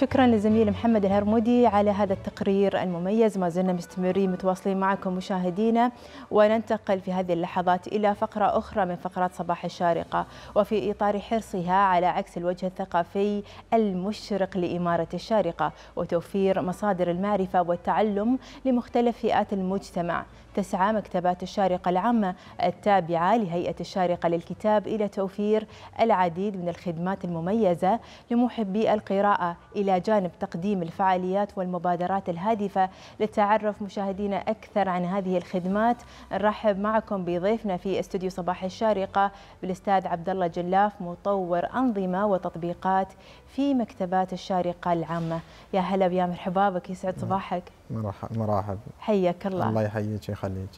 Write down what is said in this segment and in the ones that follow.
شكرا لزميل محمد الهرمودي على هذا التقرير المميز ما زلنا مستمرين متواصلين معكم مشاهدينا وننتقل في هذه اللحظات إلى فقرة أخرى من فقرات صباح الشارقة وفي إطار حرصها على عكس الوجه الثقافي المشرق لإمارة الشارقة وتوفير مصادر المعرفة والتعلم لمختلف فئات المجتمع تسعى مكتبات الشارقة العامة التابعة لهيئة الشارقة للكتاب إلى توفير العديد من الخدمات المميزة لمحبي القراءة إلى جانب تقديم الفعاليات والمبادرات الهادفة لتعرف مشاهدينا أكثر عن هذه الخدمات نرحب معكم بضيفنا في استوديو صباح الشارقة بالأستاذ عبد الله جلاف مطور أنظمة وتطبيقات في مكتبات الشارقة العامة يا هلا ويا مرحبا بك يسعد نعم. صباحك مرحب مرحب حياك الله الله يحييك ويخليك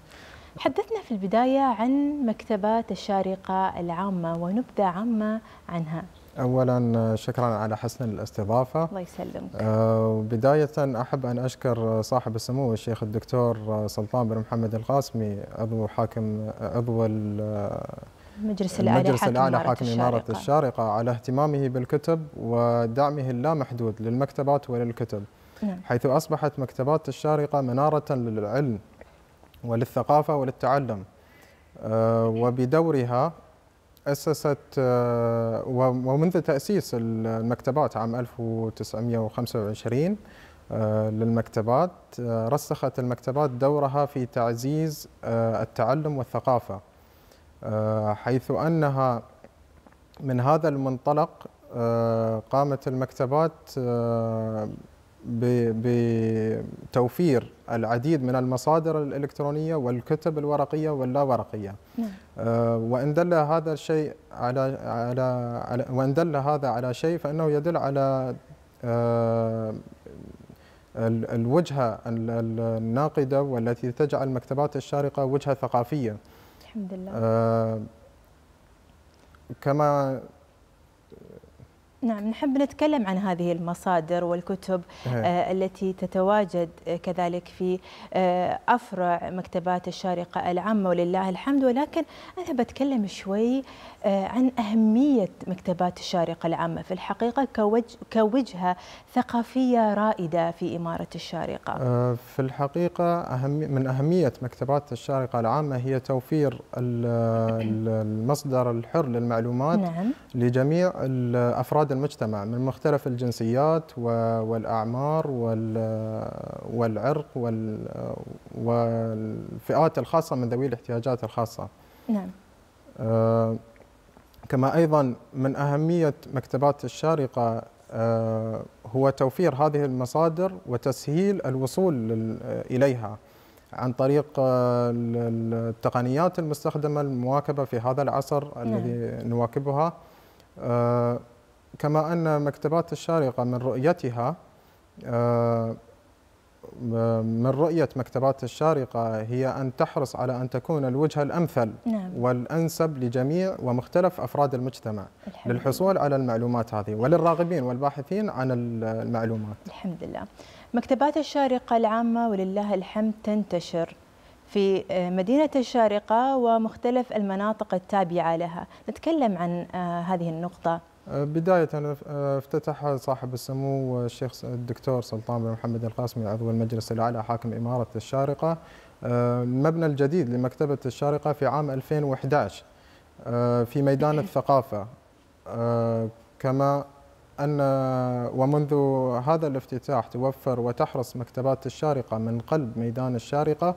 حدثنا في البداية عن مكتبات الشارقة العامة ونبذة عامة عنها اولا شكرا على حسن الاستضافه الله يسلمك آه، وبداية احب ان اشكر صاحب السمو الشيخ الدكتور سلطان بن محمد القاسمي عضو حاكم عضو المجلس الأعلى المجلس حاكم الأعلى حاكم إمارة الشارقة. الشارقة على اهتمامه بالكتب ودعمه اللامحدود للمكتبات وللكتب نعم. حيث أصبحت مكتبات الشارقة منارة للعلم وللثقافة وللتعلم آه، نعم. وبدورها أسست آه، ومنذ تأسيس المكتبات عام 1925 آه، للمكتبات رسخت المكتبات دورها في تعزيز التعلم والثقافة آه، حيث أنها من هذا المنطلق آه، قامت المكتبات آه، بتوفير العديد من المصادر الإلكترونية والكتب الورقية واللاورقية نعم. وإن دل هذا الشيء على, على, على وإن دل هذا على شيء فإنه يدل على الوجهة الناقدة والتي تجعل مكتبات الشارقة وجهة ثقافية الحمد لله آه كما نعم نحب نتكلم عن هذه المصادر والكتب آه التي تتواجد كذلك في آه أفرع مكتبات الشارقة العامة ولله الحمد ولكن أنا بتكلم شوي آه عن أهمية مكتبات الشارقة العامة في الحقيقة كوجه كوجهة ثقافية رائدة في إمارة الشارقة آه، في الحقيقة أهم من أهمية مكتبات الشارقة العامة هي توفير المصدر الحر للمعلومات نعم. لجميع الأفراد هذا المجتمع من مختلف الجنسيات والأعمار والعرق والفئات الخاصة من ذوي الاحتياجات الخاصة نعم آه، كما أيضا من أهمية مكتبات الشارقة آه، هو توفير هذه المصادر وتسهيل الوصول إليها عن طريق آه، التقنيات المستخدمة المواكبة في هذا العصر نعم. الذي نواكبها كما أن مكتبات الشارقة من رؤيتها آه، من رؤية مكتبات الشارقة هي أن تحرص على أن تكون الوجهة الأمثل نعم. والأنسب لجميع ومختلف أفراد المجتمع الحمد للحصول لله. على المعلومات هذه وللراغبين والباحثين عن المعلومات الحمد لله مكتبات الشارقة العامة ولله الحمد تنتشر في آه، مدينة الشارقة ومختلف المناطق التابعة لها نتكلم عن آه، هذه النقطة بداية آه، افتتح صاحب السمو الشيخ الدكتور سلطان بن محمد القاسمي عضو المجلس الأعلى حاكم إمارة الشارقة آه، المبنى الجديد لمكتبة الشارقة في عام 2011 آه، في ميدان الثقافة كما أن ومنذ هذا الافتتاح توفر وتحرص مكتبات الشارقة من قلب ميدان الشارقة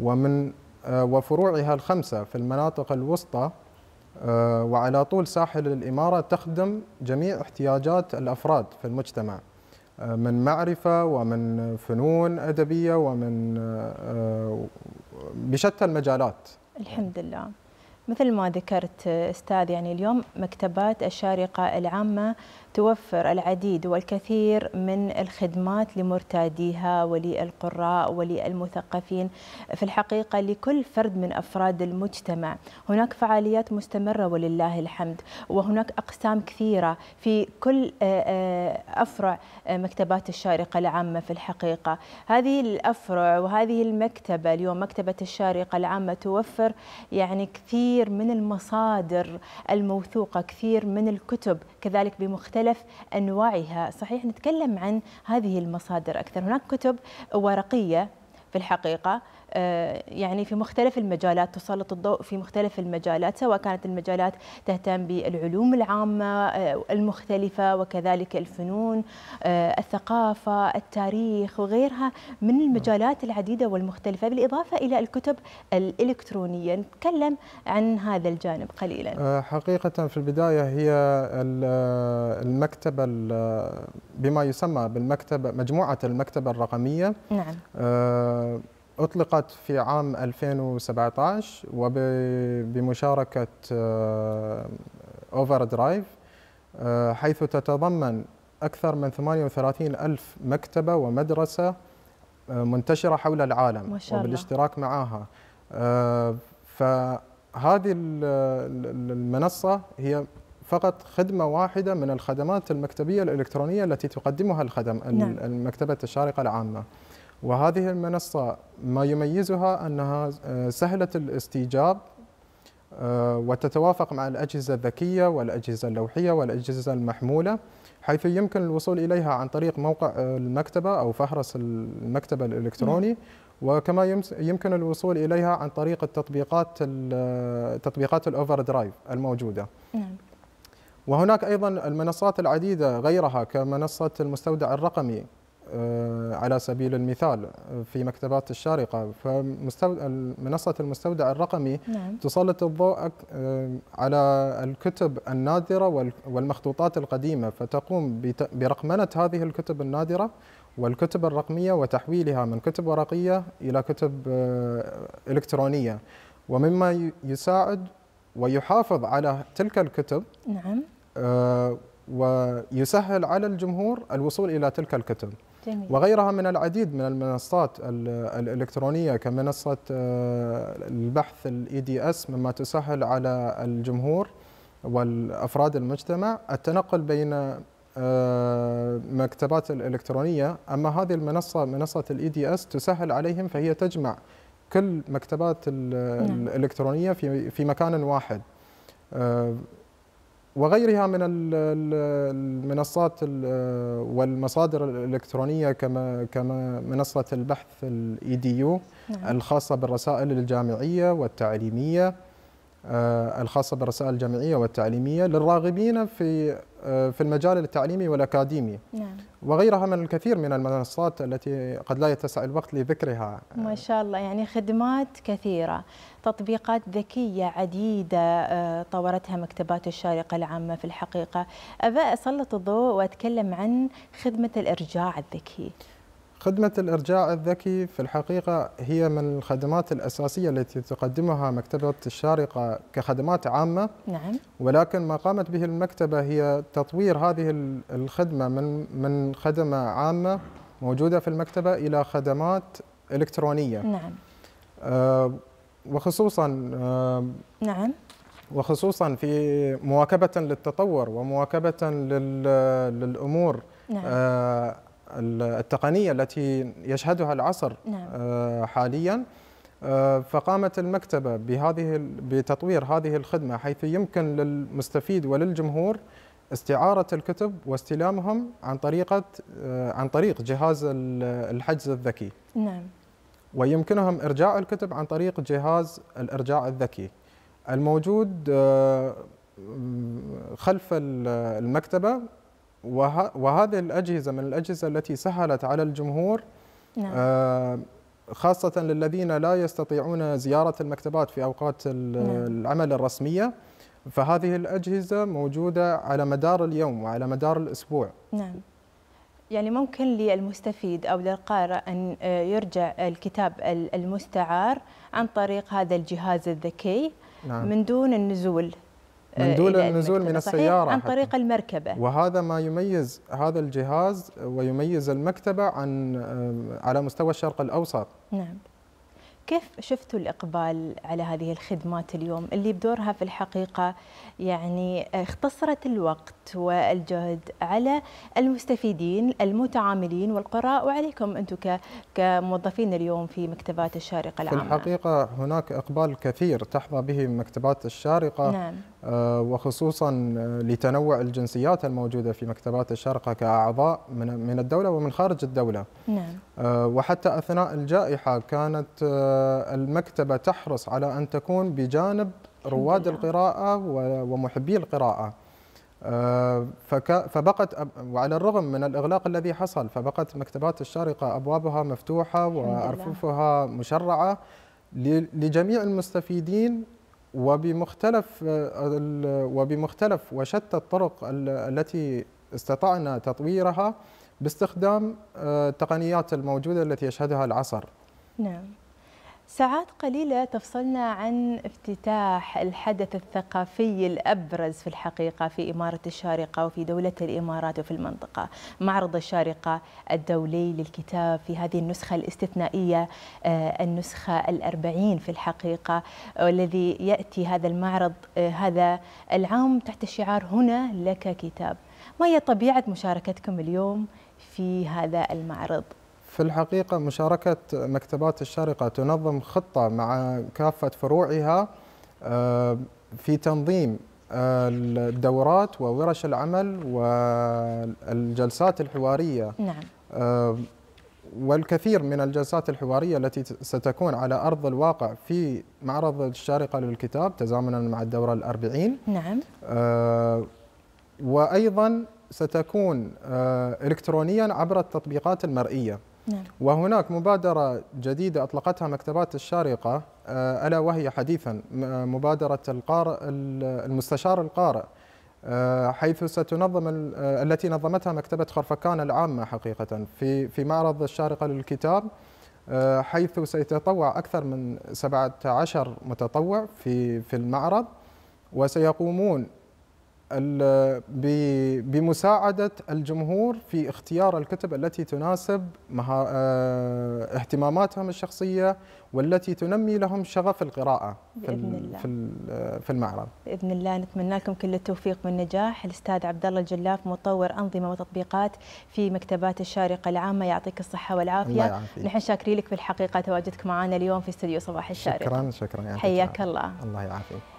ومن وفروعها الخمسة في المناطق الوسطى آه، وعلى طول ساحل الإمارة تخدم جميع احتياجات الأفراد في المجتمع آه، من معرفة ومن فنون أدبية ومن آه، بشتى المجالات الحمد لله مثل ما ذكرت استاذ يعني اليوم مكتبات الشارقه العامه توفر العديد والكثير من الخدمات لمرتاديها وللقراء وللمثقفين في الحقيقة لكل فرد من أفراد المجتمع هناك فعاليات مستمرة ولله الحمد وهناك أقسام كثيرة في كل آه، آه، أفرع آه، مكتبات الشارقة العامة في الحقيقة هذه الأفرع وهذه المكتبة اليوم مكتبة الشارقة العامة توفر يعني كثير من المصادر الموثوقة كثير من الكتب كذلك بمختلف مختلف أنواعها صحيح نتكلم عن هذه المصادر أكثر هناك كتب ورقية في الحقيقة آه، يعني في مختلف المجالات تسلط الضوء في مختلف المجالات سواء كانت المجالات تهتم بالعلوم العامة آه، المختلفة وكذلك الفنون آه، الثقافة التاريخ وغيرها من المجالات العديدة والمختلفة بالإضافة إلى الكتب الإلكترونية نتكلم عن هذا الجانب قليلا حقيقة في البداية هي المكتبة بما يسمى بالمكتبة مجموعة المكتبة الرقمية نعم أطلقت في عام 2017 وبمشاركة أوفر درايف حيث تتضمن أكثر من 38 ألف مكتبة ومدرسة آه، منتشرة حول العالم ما شاء الله. وبالاشتراك معها آه، فهذه المنصة هي فقط خدمة واحدة من الخدمات المكتبية الإلكترونية التي تقدمها الخدم نعم. المكتبة الشارقة العامة وهذه المنصة ما يميزها أنها آه، سهلة الاستيجاب آه، وتتوافق مع الأجهزة الذكية والأجهزة اللوحية والأجهزة المحمولة حيث يمكن الوصول إليها عن طريق موقع المكتبة أو فهرس المكتبة الإلكتروني نعم. وكما يمكن الوصول إليها عن طريق التطبيقات تطبيقات الأوفر درايف الموجودة نعم. وهناك أيضا المنصات العديدة غيرها كمنصة المستودع الرقمي آه، على سبيل المثال آه، في مكتبات الشارقة فمنصة المستودع الرقمي نعم. تسلط الضوء آه، على الكتب النادرة والمخطوطات القديمة فتقوم برقمنة هذه الكتب النادرة والكتب الرقمية وتحويلها من كتب ورقية إلى كتب إلكترونية ومما يساعد ويحافظ على تلك الكتب نعم ويسهل على الجمهور الوصول إلى تلك الكتب جميل. وغيرها من العديد من المنصات الإلكترونية كمنصة آه، البحث الاي دي e اس مما تسهل على الجمهور والأفراد المجتمع التنقل بين آه، مكتبات الإلكترونية أما هذه المنصة منصة الاي دي e اس تسهل عليهم فهي تجمع كل مكتبات نعم. الإلكترونية في مكان واحد آه، وغيرها من المنصات والمصادر الإلكترونية كما كما منصة البحث الإي دي يو الخاصة بالرسائل الجامعية والتعليمية آه، الخاصة بالرسائل الجامعية والتعليمية للراغبين في آه، في المجال التعليمي والأكاديمي نعم. وغيرها من الكثير من المنصات التي قد لا يتسع الوقت لذكرها ما شاء الله يعني خدمات كثيرة تطبيقات ذكية عديدة آه، طورتها مكتبات الشارقة العامة في الحقيقة أبى أسلط الضوء وأتكلم عن خدمة الإرجاع الذكي خدمة الإرجاع الذكي في الحقيقة هي من الخدمات الأساسية التي تقدمها مكتبة الشارقة كخدمات عامة نعم. ولكن ما قامت به المكتبة هي تطوير هذه الخدمة من من خدمة عامة موجودة في المكتبة إلى خدمات إلكترونية نعم آه وخصوصا آه نعم وخصوصا في مواكبة للتطور ومواكبة للأمور نعم. آه التقنية التي يشهدها العصر نعم. آه، حاليا آه، فقامت المكتبة بهذه بتطوير هذه الخدمة حيث يمكن للمستفيد وللجمهور استعارة الكتب واستلامهم عن طريقة آه، عن طريق جهاز الحجز الذكي. نعم. ويمكنهم إرجاع الكتب عن طريق جهاز الإرجاع الذكي الموجود خلف المكتبة وه وهذه الأجهزة من الأجهزة التي سهلت على الجمهور نعم. آه خاصة للذين لا يستطيعون زيارة المكتبات في أوقات نعم. العمل الرسمية فهذه الأجهزة موجودة على مدار اليوم وعلى مدار الأسبوع نعم يعني ممكن للمستفيد أو للقارئ أن آه، يرجع الكتاب المستعار عن طريق هذا الجهاز الذكي نعم. من دون النزول من آه، دون النزول من السيارة عن طريق حتى. المركبة وهذا ما يميز هذا الجهاز ويميز المكتبة عن آه، على مستوى الشرق الأوسط نعم كيف شفتوا الإقبال على هذه الخدمات اليوم اللي بدورها في الحقيقة يعني اختصرت الوقت والجهد على المستفيدين المتعاملين والقراء وعليكم أنتم كموظفين اليوم في مكتبات الشارقة العامة في الحقيقة هناك إقبال كثير تحظى به مكتبات الشارقة نعم. آه، وخصوصا لتنوع الجنسيات الموجودة في مكتبات الشارقة كأعضاء من الدولة ومن خارج الدولة نعم. آه، وحتى أثناء الجائحة كانت آه، المكتبة تحرص على أن تكون بجانب رواد القراءة ومحبي القراءة آه، فبقت وعلى الرغم من الإغلاق الذي حصل فبقت مكتبات الشارقة أبوابها مفتوحة وأرففها مشرعة لجميع المستفيدين وبمختلف آه، وبمختلف وشتى الطرق التي استطعنا تطويرها باستخدام آه، التقنيات الموجودة التي يشهدها العصر نعم ساعات قليلة تفصلنا عن افتتاح الحدث الثقافي الأبرز في الحقيقة في إمارة الشارقة وفي دولة الإمارات وفي المنطقة معرض الشارقة الدولي للكتاب في هذه النسخة الاستثنائية آه، النسخة الأربعين في الحقيقة والذي يأتي هذا المعرض آه، هذا العام تحت شعار هنا لك كتاب ما هي طبيعة مشاركتكم اليوم في هذا المعرض في الحقيقة مشاركة مكتبات الشارقة تنظم خطة مع كافة فروعها آه، في تنظيم آه، الدورات وورش العمل والجلسات الحوارية نعم. آه، والكثير من الجلسات الحوارية التي ستكون على أرض الواقع في معرض الشارقة للكتاب تزامنا مع الدورة الأربعين نعم وأيضا ستكون إلكترونيا عبر التطبيقات المرئية نعم. وهناك مبادرة جديدة أطلقتها مكتبات الشارقة آه، ألا وهي حديثا مبادرة القارئ المستشار القارئ آه، حيث ستنظم آه، التي نظمتها مكتبة خرفكان العامة حقيقة في في معرض الشارقة للكتاب حيث سيتطوع أكثر من 17 متطوع في في المعرض وسيقومون بمساعدة الجمهور في اختيار الكتب التي تناسب آه، اهتماماتهم الشخصية والتي تنمي لهم شغف القراءة بإذن الله. في المعرض بإذن الله نتمنى لكم كل التوفيق والنجاح الأستاذ عبد الله الجلاف مطور أنظمة وتطبيقات في مكتبات الشارقة العامة يعطيك الصحة والعافية نحن شاكرين لك في الحقيقة تواجدك معنا اليوم في استديو صباح الشارقة شكرا شكرا حياك الله الله يعافيك